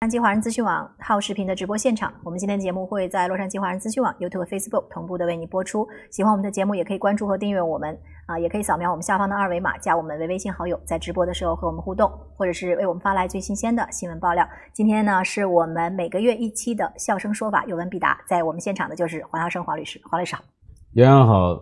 洛杉矶华人资讯网号视频的直播现场，我们今天节目会在洛杉矶华人资讯网、YouTube、Facebook 同步的为你播出。喜欢我们的节目，也可以关注和订阅我们啊，也可以扫描我们下方的二维码，加我们为微信好友，在直播的时候和我们互动，或者是为我们发来最新鲜的新闻爆料。今天呢，是我们每个月一期的笑声说法，有问必答。在我们现场的就是黄笑生黄律师，黄律师好，杨杨好。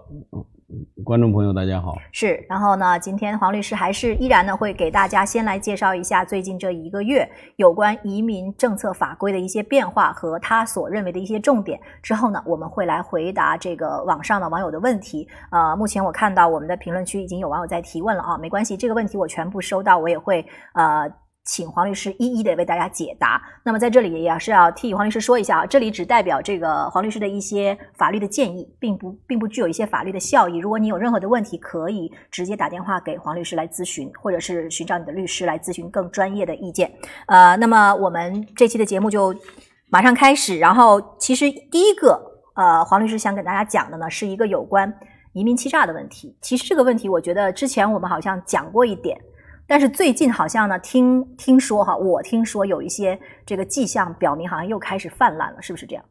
观众朋友，大家好。是，然后呢，今天黄律师还是依然呢，会给大家先来介绍一下最近这一个月有关移民政策法规的一些变化和他所认为的一些重点。之后呢，我们会来回答这个网上的网友的问题。呃，目前我看到我们的评论区已经有网友在提问了啊，没关系，这个问题我全部收到，我也会呃。请黄律师一一的为大家解答。那么在这里也是要替黄律师说一下啊，这里只代表这个黄律师的一些法律的建议，并不并不具有一些法律的效益。如果你有任何的问题，可以直接打电话给黄律师来咨询，或者是寻找你的律师来咨询更专业的意见。呃，那么我们这期的节目就马上开始。然后其实第一个，呃，黄律师想给大家讲的呢，是一个有关移民欺诈的问题。其实这个问题，我觉得之前我们好像讲过一点。但是最近好像呢，听听说哈，我听说有一些这个迹象表明，好像又开始泛滥了，是不是这样？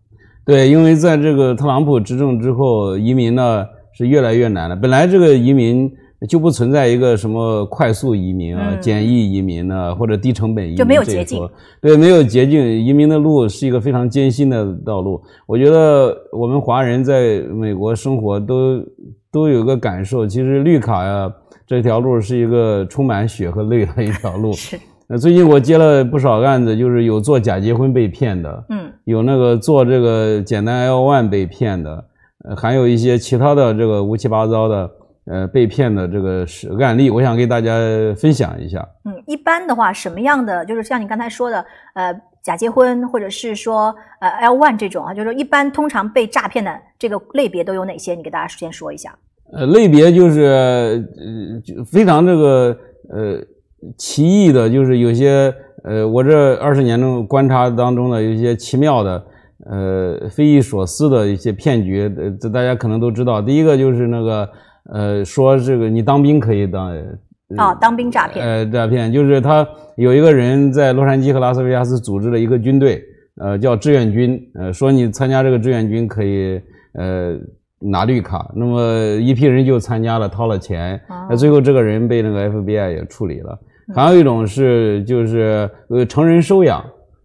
对，因为在这个特朗普执政之后，移民呢是越来越难了。本来这个移民就不存在一个什么快速移民啊、简易移民呢，或者低成本移民这一说。对，没有捷径，移民的路是一个非常艰辛的道路。我觉得我们华人在美国生活都都有个感受，其实绿卡呀。这条路是一个充满血和泪的一条路。是。那最近我接了不少案子，就是有做假结婚被骗的，嗯，有那个做这个简单 L one 被骗的，呃，还有一些其他的这个乌七八糟的，呃，被骗的这个是案例，我想给大家分享一下。嗯，一般的话，什么样的就是像你刚才说的，呃，假结婚或者是说呃 L one 这种啊，就是说一般通常被诈骗的这个类别都有哪些？你给大家先说一下。呃，类别就是呃，非常这个呃奇异的，就是有些呃，我这二十年中观察当中的有一些奇妙的呃，匪夷所思的一些骗局，呃，这大家可能都知道。第一个就是那个呃，说这个你当兵可以当啊，当兵诈骗，呃，诈骗就是他有一个人在洛杉矶和拉斯维加斯组织了一个军队，呃，叫志愿军，呃，说你参加这个志愿军可以呃。拿绿卡，那么一批人就参加了，掏了钱，那最后这个人被那个 FBI 也处理了。还有一种是，就是呃成人收养，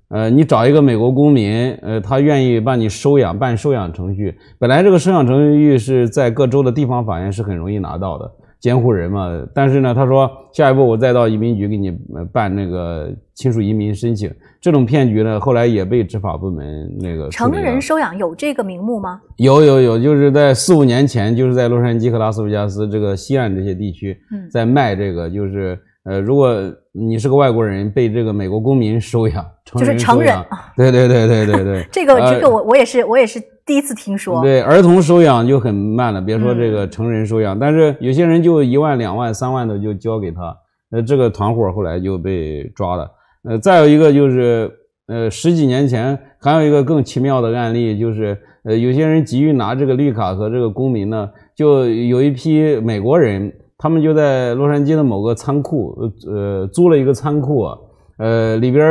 呃你找一个美国公民，呃他愿意把你收养，办收养程序。本来这个收养程序是在各州的地方法院是很容易拿到的。监护人嘛，但是呢，他说下一步我再到移民局给你办那个亲属移民申请。这种骗局呢，后来也被执法部门那个。成人收养有这个名目吗？有有有，就是在四五年前，就是在洛杉矶和拉斯维加斯这个西岸这些地区，在卖这个，就是呃，如果你是个外国人，被这个美国公民收养，就是成人，对对对对对对，这个这个我我也是我也是。第一次听说，对儿童收养就很慢了，别说这个成人收养。但是有些人就一万、两万、三万的就交给他，呃，这个团伙后来就被抓了。呃，再有一个就是，呃，十几年前还有一个更奇妙的案例，就是呃，有些人急于拿这个绿卡和这个公民呢，就有一批美国人，他们就在洛杉矶的某个仓库，呃呃，租了一个仓库，呃里边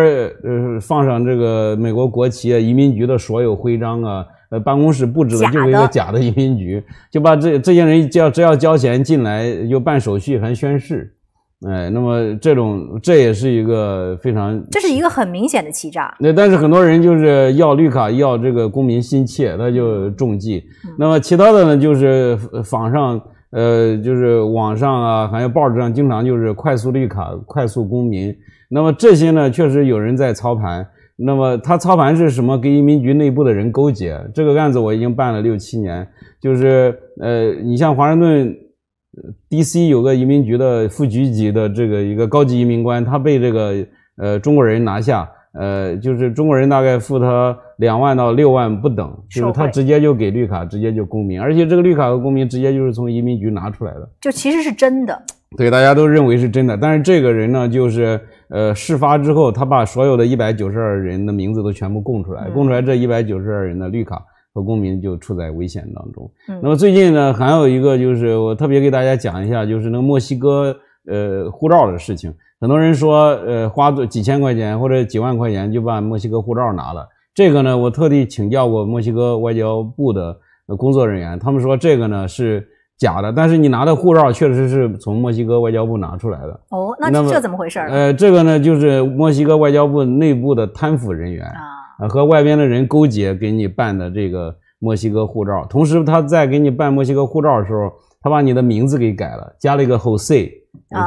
呃放上这个美国国旗啊、移民局的所有徽章啊。呃，办公室布置的就是一个假的移民局，就把这这些人要只要交钱进来又办手续，还宣誓，哎，那么这种这也是一个非常这是一个很明显的欺诈。那但是很多人就是要绿卡要这个公民心切，他就中计。那么其他的呢，就是仿上呃，就是网上啊，还有报纸上经常就是快速绿卡、快速公民，那么这些呢，确实有人在操盘。那么他操盘是什么？跟移民局内部的人勾结？这个案子我已经办了六七年，就是呃，你像华盛顿 DC 有个移民局的副局级的这个一个高级移民官，他被这个呃中国人拿下，呃，就是中国人大概付他两万到六万不等，就是他直接就给绿卡，直接就公民，而且这个绿卡和公民直接就是从移民局拿出来的，就其实是真的。对，大家都认为是真的，但是这个人呢，就是。呃，事发之后，他把所有的一百九十二人的名字都全部供出来，供出来这一百九十二人的绿卡和公民就处在危险当中。那么最近呢，还有一个就是我特别给大家讲一下，就是那个墨西哥呃护照的事情。很多人说，呃，花几千块钱或者几万块钱就把墨西哥护照拿了。这个呢，我特地请教过墨西哥外交部的工作人员，他们说这个呢是。假的，但是你拿的护照确实是从墨西哥外交部拿出来的。哦，那这怎么回事？呃，这个呢，就是墨西哥外交部内部的贪腐人员啊，和外边的人勾结，给你办的这个墨西哥护照。同时，他在给你办墨西哥护照的时候，他把你的名字给改了，加了一个 j o Jose，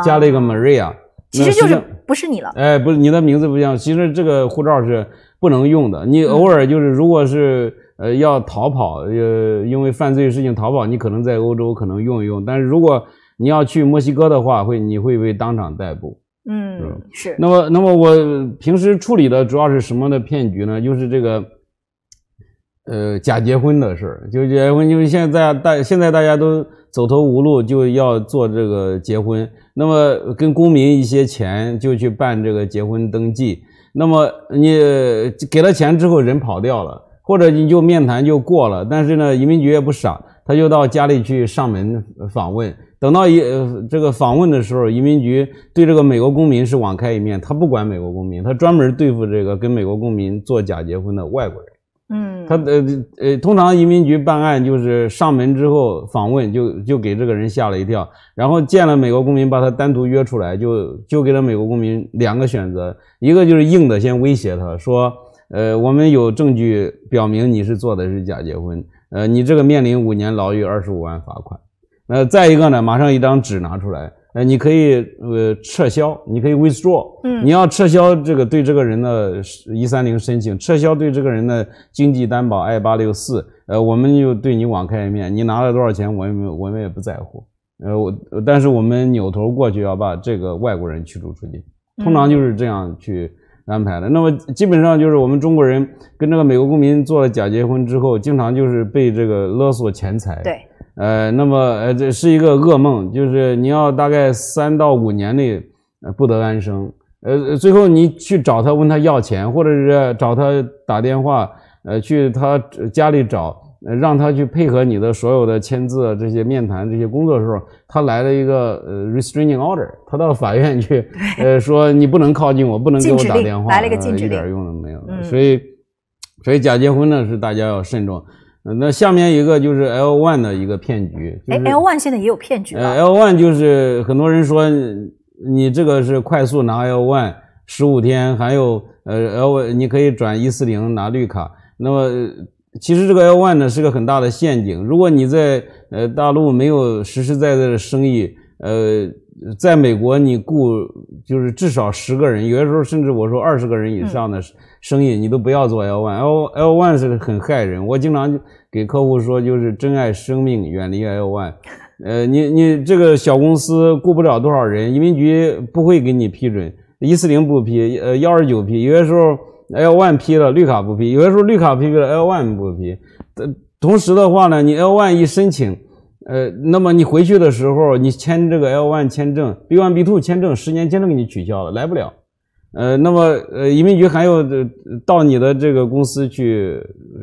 加了一个 Maria，其实就是不是你了。哎，不是你的名字不一样，其实这个护照是不能用的。你偶尔就是，如果是。呃，要逃跑，呃，因为犯罪事情逃跑，你可能在欧洲可能用一用，但是如果你要去墨西哥的话，会你会被当场逮捕。嗯，是。那么，那么我平时处理的主要是什么的骗局呢？就是这个，呃，假结婚的事儿。就结婚，因为现在大现在大家都走投无路，就要做这个结婚。那么跟公民一些钱就去办这个结婚登记。那么你给了钱之后，人跑掉了。或者你就面谈就过了，但是呢，移民局也不傻，他就到家里去上门访问。等到一这个访问的时候，移民局对这个美国公民是网开一面，他不管美国公民，他专门对付这个跟美国公民做假结婚的外国人。嗯，他呃呃，通常移民局办案就是上门之后访问，就就给这个人吓了一跳，然后见了美国公民，把他单独约出来，就就给了美国公民两个选择，一个就是硬的，先威胁他说。呃，我们有证据表明你是做的是假结婚，呃，你这个面临五年牢狱、二十五万罚款。那再一个呢，马上一张纸拿出来，呃，你可以呃撤销，你可以 withdraw，嗯，你要撤销这个对这个人的一三零申请，撤销对这个人的经济担保 i 八六四，呃，我们就对你网开一面，你拿了多少钱，我们我们也不在乎，呃，我但是我们扭头过去要把这个外国人驱逐出境，通常就是这样去。安排的。那么基本上就是我们中国人跟这个美国公民做了假结婚之后，经常就是被这个勒索钱财。对，呃，那么呃这是一个噩梦，就是你要大概三到五年内不得安生。呃，最后你去找他问他要钱，或者是找他打电话，呃，去他家里找。让他去配合你的所有的签字、这些面谈、这些工作的时候，他来了一个呃 restraining order，他到法院去，呃，说你不能靠近我，不能给我打电话，来了一个禁止一点用都没有。所以，所以假结婚呢是大家要慎重。那下面一个就是 L one 的一个骗局，哎，L one 现在也有骗局 L one 就是很多人说你这个是快速拿 L one 十五天，还有呃 L one 你可以转一四零拿绿卡，那么。其实这个 L one 呢是个很大的陷阱。如果你在呃大陆没有实实在在的生意，呃，在美国你雇就是至少十个人，有些时候甚至我说二十个人以上的生意你都不要做 L one。L L one 是很害人。我经常给客户说，就是珍爱生命，远离 L one。呃，你你这个小公司雇不了多少人，移民局不会给你批准，一四零不批，呃幺二九批，有些时候。L one 批了，绿卡不批；有的时候绿卡批了，L one 不批。呃，同时的话呢，你 L one 一申请，呃，那么你回去的时候，你签这个 L one 签证、b one B two 签证、十年签证给你取消了，来不了。呃，那么呃，移民局还有到你的这个公司去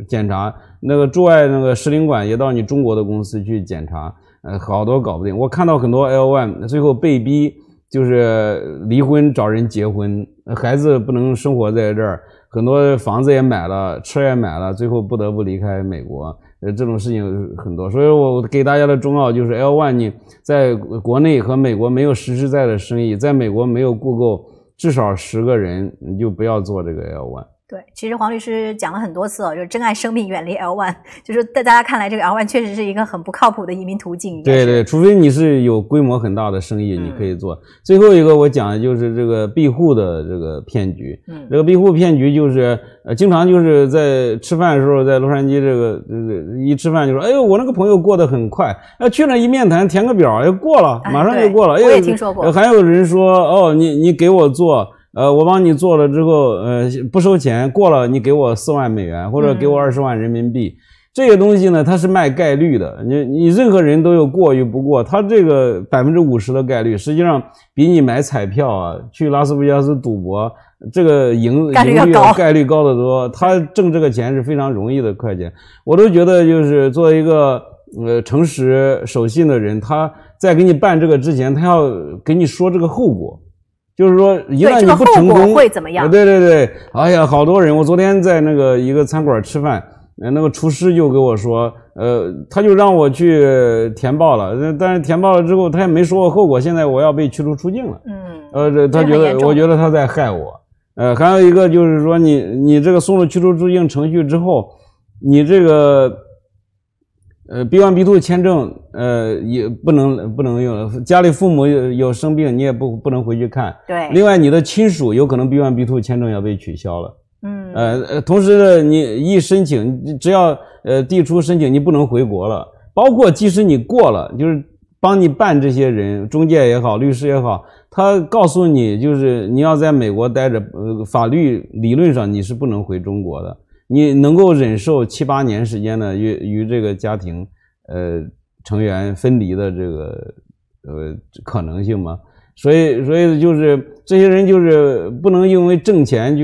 检查，那个驻外那个使领馆也到你中国的公司去检查，呃，好多搞不定。我看到很多 L one 最后被逼就是离婚找人结婚，孩子不能生活在这儿。很多房子也买了，车也买了，最后不得不离开美国。呃，这种事情很多，所以我给大家的忠告就是，L one 你在国内和美国没有实实在在的生意，在美国没有雇够至少十个人，你就不要做这个 L one。对，其实黄律师讲了很多次哦，就是珍爱生命，远离 L one，就是在大家看来，这个 L one 确实是一个很不靠谱的移民途径。对对，除非你是有规模很大的生意，你可以做。最后一个我讲的就是这个庇护的这个骗局，这个庇护骗局就是，呃，经常就是在吃饭的时候，在洛杉矶这个，呃，一吃饭就说，哎呦，我那个朋友过得很快，去了一面谈，填个表，哎，过了，马上就过了。我也听说过。还有人说，哦，你你给我做。呃，我帮你做了之后，呃，不收钱，过了你给我四万美元或者给我二十万人民币。这个东西呢，它是卖概率的，你你任何人都有过与不过，他这个百分之五十的概率，实际上比你买彩票啊、去拉斯维加斯赌博这个赢赢率概率高得多。他挣这个钱是非常容易的快钱。我都觉得就是作为一个呃诚实守信的人，他在给你办这个之前，他要给你说这个后果。就是说，一旦你不成功，对对对，哎呀，好多人。我昨天在那个一个餐馆吃饭，呃，那个厨师就给我说，呃，他就让我去填报了，但是填报了之后，他也没说过后果。现在我要被驱逐出境了，嗯，呃，他觉得，我觉得他在害我。呃，还有一个就是说，你你这个送入驱逐出境程序之后，你这个。呃，B one B two 签证，呃，也不能不能用。家里父母有有生病，你也不不能回去看。对。另外，你的亲属有可能 B one B two 签证要被取消了。嗯。呃，同时你一申请，只要呃递出申请，你不能回国了。包括即使你过了，就是帮你办这些人，中介也好，律师也好，他告诉你就是你要在美国待着，呃，法律理论上你是不能回中国的。你能够忍受七八年时间的与与这个家庭，呃，成员分离的这个，呃，可能性吗？所以，所以就是这些人就是不能因为挣钱就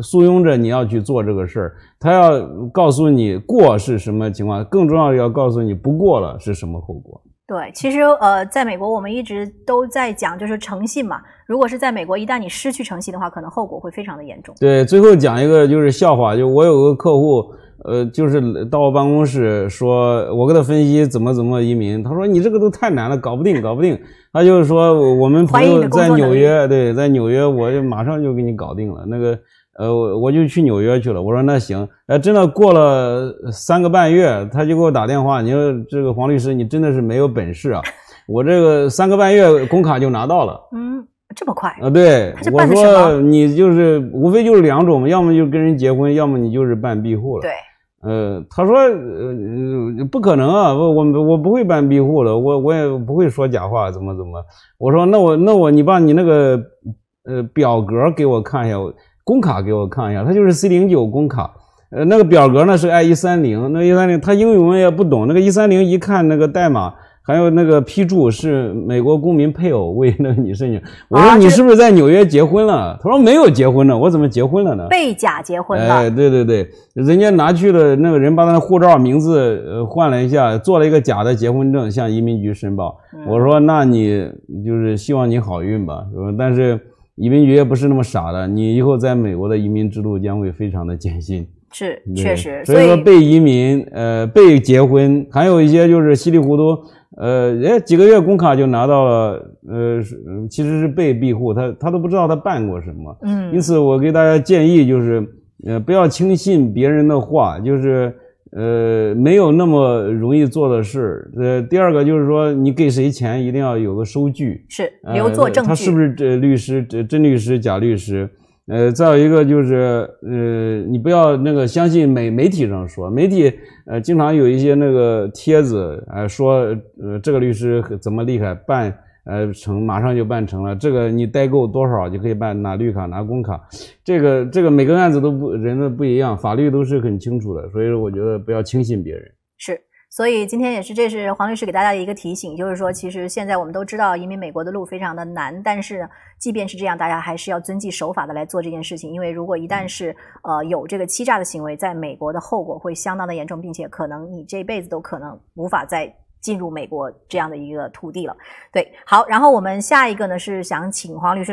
簇拥着你要去做这个事儿。他要告诉你过是什么情况，更重要要告诉你不过了是什么后果。对，其实呃，在美国我们一直都在讲，就是诚信嘛。如果是在美国，一旦你失去诚信的话，可能后果会非常的严重。对，最后讲一个就是笑话，就我有个客户，呃，就是到我办公室说，我给他分析怎么怎么移民，他说你这个都太难了，搞不定，搞不定。他就是说，我们朋友在纽约，对，在纽约，我就马上就给你搞定了那个。呃，我我就去纽约去了。我说那行，呃，真的过了三个半月，他就给我打电话。你说这个黄律师，你真的是没有本事啊！我这个三个半月工卡就拿到了，嗯，这么快啊？对，我说你就是无非就是两种，要么就跟人结婚，要么你就是办庇护了。对，呃，他说呃不可能啊，我我我不会办庇护了，我我也不会说假话，怎么怎么？我说那我那我你把你那个呃表格给我看一下。工卡给我看一下，它就是 C 零九工卡，呃，那个表格呢是 I 一三零，那一三零他英语也不懂，那个一三零一看那个代码还有那个批注是美国公民配偶为那个女士女，我说你是不是在纽约结婚了？他说没有结婚呢，我怎么结婚了呢？被假结婚了。哎，对对对，人家拿去了，那个人把他的护照名字呃换了一下，做了一个假的结婚证向移民局申报。我说那你就是希望你好运吧，但是。移民局也不是那么傻的，你以后在美国的移民之路将会非常的艰辛，是确实。所以说被移民，呃，被结婚，还有一些就是稀里糊涂，呃，哎，几个月工卡就拿到了，呃，其实是被庇护，他他都不知道他办过什么。嗯，因此我给大家建议就是，呃，不要轻信别人的话，就是。呃，没有那么容易做的事儿。呃，第二个就是说，你给谁钱，一定要有个收据，是留作证据。他是不是这律师？这真律师？假律师？呃，再有一个就是，呃，你不要那个相信媒媒体上说，媒体呃经常有一些那个帖子呃，说呃这个律师怎么厉害，办。呃，成，马上就办成了。这个你代购多少就可以办拿绿卡拿工卡，这个这个每个案子都不人的不一样，法律都是很清楚的，所以我觉得不要轻信别人。是，所以今天也是，这是黄律师给大家的一个提醒，就是说，其实现在我们都知道移民美国的路非常的难，但是即便是这样，大家还是要遵纪守法的来做这件事情，因为如果一旦是呃有这个欺诈的行为，在美国的后果会相当的严重，并且可能你这辈子都可能无法再进入美国这样的一个土地了，对，好，然后我们下一个呢是想请黄律师。